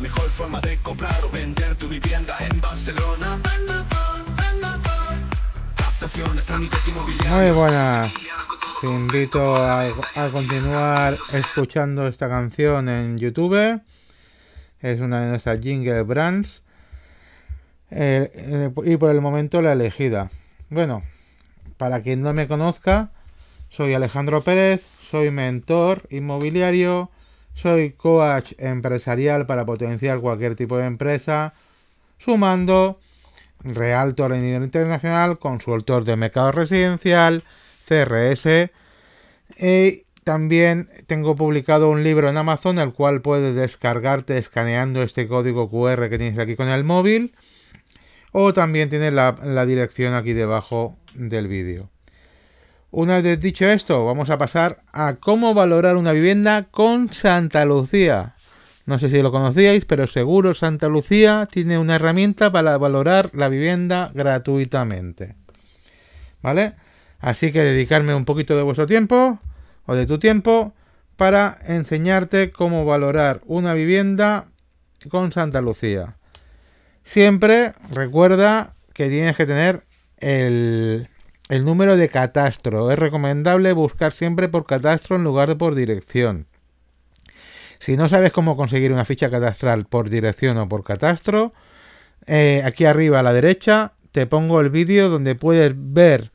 mejor forma de comprar o vender tu vivienda en Barcelona. Muy buenas. Te invito a, continuar escuchando esta canción en YouTube. Es una de nuestras jingle brands. Eh, eh, y por el momento la elegida. Bueno, para quien no me conozca, soy Alejandro Pérez, soy mentor inmobiliario soy coach empresarial para potenciar cualquier tipo de empresa, sumando realtor a nivel internacional, consultor de mercado residencial, CRS. Y también tengo publicado un libro en Amazon, el cual puedes descargarte escaneando este código QR que tienes aquí con el móvil. O también tienes la, la dirección aquí debajo del vídeo. Una vez dicho esto, vamos a pasar a cómo valorar una vivienda con Santa Lucía. No sé si lo conocíais, pero seguro Santa Lucía tiene una herramienta para valorar la vivienda gratuitamente. ¿Vale? Así que dedicarme un poquito de vuestro tiempo o de tu tiempo para enseñarte cómo valorar una vivienda con Santa Lucía. Siempre recuerda que tienes que tener el el número de catastro. Es recomendable buscar siempre por catastro en lugar de por dirección. Si no sabes cómo conseguir una ficha catastral por dirección o por catastro, eh, aquí arriba a la derecha te pongo el vídeo donde puedes ver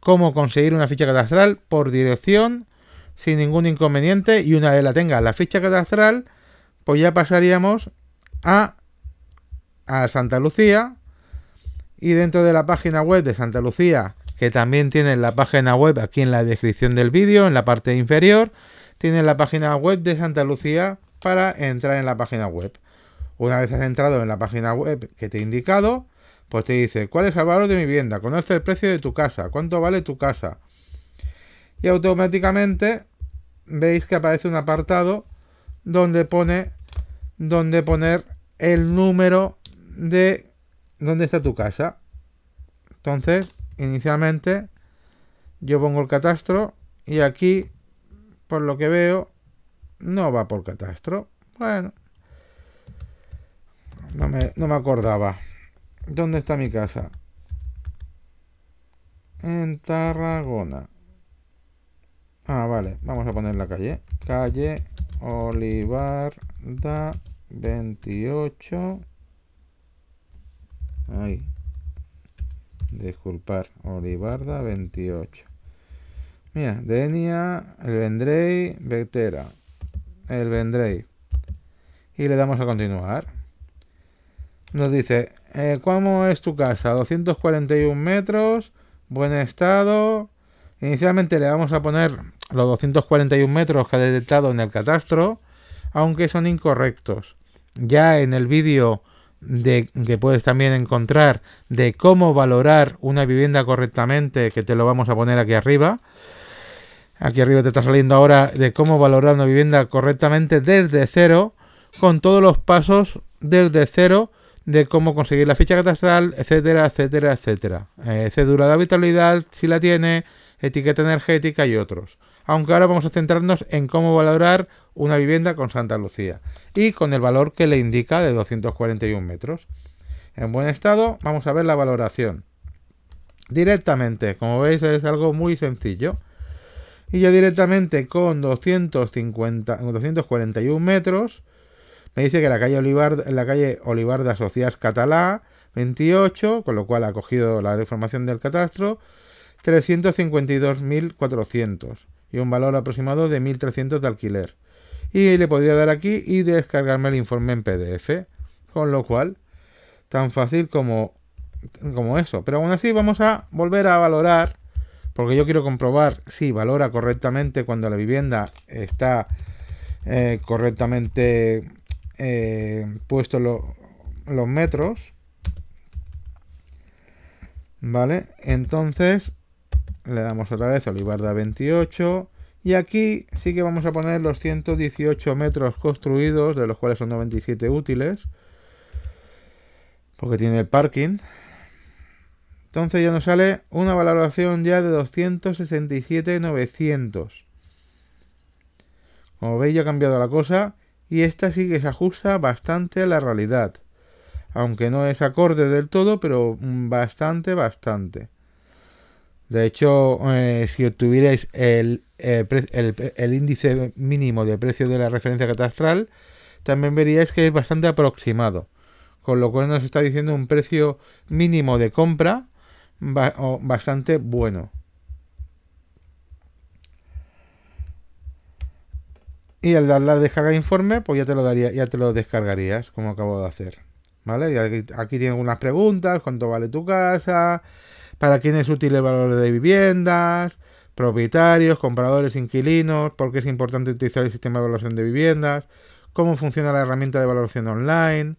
cómo conseguir una ficha catastral por dirección sin ningún inconveniente y una vez la tengas la ficha catastral, pues ya pasaríamos a, a Santa Lucía y dentro de la página web de Santa Lucía que también tienen la página web aquí en la descripción del vídeo, en la parte inferior, tienen la página web de Santa Lucía para entrar en la página web. Una vez has entrado en la página web que te he indicado, pues te dice cuál es el valor de mi vivienda, conoce el precio de tu casa, cuánto vale tu casa. Y automáticamente veis que aparece un apartado donde pone donde poner el número de dónde está tu casa. Entonces, inicialmente yo pongo el catastro y aquí, por lo que veo, no va por catastro. Bueno, no me, acordaba. ¿Dónde está mi casa? En Tarragona. Ah, vale, vamos a poner la calle. Calle Olivarda 28. Ahí, Disculpar. Olivarda 28. Mira, Denia, el Vendrey, Vetera, El Vendrey. Y le damos a continuar. Nos dice, eh, ¿cómo es tu casa? 241 metros, buen estado. Inicialmente le vamos a poner los 241 metros que ha detectado en el catastro, aunque son incorrectos. Ya en el vídeo de, que puedes también encontrar de cómo valorar una vivienda correctamente, que te lo vamos a poner aquí arriba. Aquí arriba te está saliendo ahora de cómo valorar una vivienda correctamente desde cero, con todos los pasos desde cero de cómo conseguir la ficha catastral, etcétera, etcétera, etcétera. Eh, cédula de habitabilidad, si la tiene, etiqueta energética y otros aunque ahora vamos a centrarnos en cómo valorar una vivienda con Santa Lucía y con el valor que le indica de 241 metros. En buen estado vamos a ver la valoración. Directamente, como veis es algo muy sencillo. Y ya directamente con 250, 241 metros me dice que la calle Olivar, la calle Olivar de Asocias Catalá 28, con lo cual ha cogido la información del catastro, 352.400 y un valor aproximado de 1.300 de alquiler. Y le podría dar aquí y descargarme el informe en PDF. Con lo cual, tan fácil como, como eso. Pero aún así vamos a volver a valorar, porque yo quiero comprobar si valora correctamente cuando la vivienda está eh, correctamente eh, puesto los metros. ¿Vale? Entonces, le damos otra vez Olivarda 28 y aquí sí que vamos a poner los 118 metros construidos, de los cuales son 97 útiles, porque tiene parking. Entonces ya nos sale una valoración ya de 267.900. Como veis ya ha cambiado la cosa y esta sí que se ajusta bastante a la realidad. Aunque no es acorde del todo, pero bastante, bastante. De hecho, eh, si obtuvierais eh, el, índice mínimo de precio de la referencia catastral, también veríais que es bastante aproximado. Con lo cual nos está diciendo un precio mínimo de compra bastante bueno. Y al dar la descarga informe, pues ya te lo daría, ya te lo descargarías, como acabo de hacer. ¿Vale? aquí, aquí tiene algunas preguntas, cuánto vale tu casa, para quién es útil el valor de viviendas, propietarios, compradores, inquilinos, por qué es importante utilizar el sistema de valoración de viviendas, cómo funciona la herramienta de valoración online,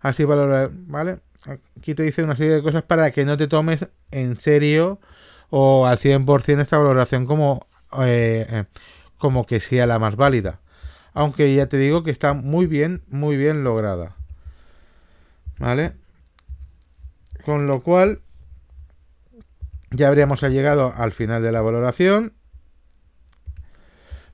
así valorar, ¿vale? Aquí te dice una serie de cosas para que no te tomes en serio o al 100% esta valoración como, eh, eh, como que sea la más válida. Aunque ya te digo que está muy bien, muy bien lograda. ¿Vale? Con lo cual, ya habríamos llegado al final de la valoración.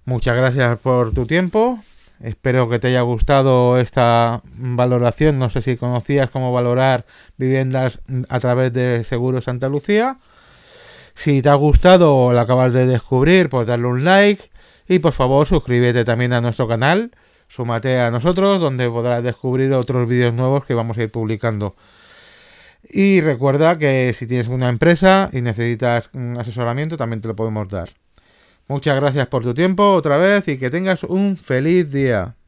Muchas gracias por tu tiempo. Espero que te haya gustado esta valoración. No sé si conocías cómo valorar viviendas a través de Seguro Santa Lucía. Si te ha gustado o la acabas de descubrir, pues darle un like. Y por favor suscríbete también a nuestro canal. Súmate a nosotros donde podrás descubrir otros vídeos nuevos que vamos a ir publicando. Y recuerda que si tienes una empresa y necesitas asesoramiento, también te lo podemos dar. Muchas gracias por tu tiempo otra vez y que tengas un feliz día.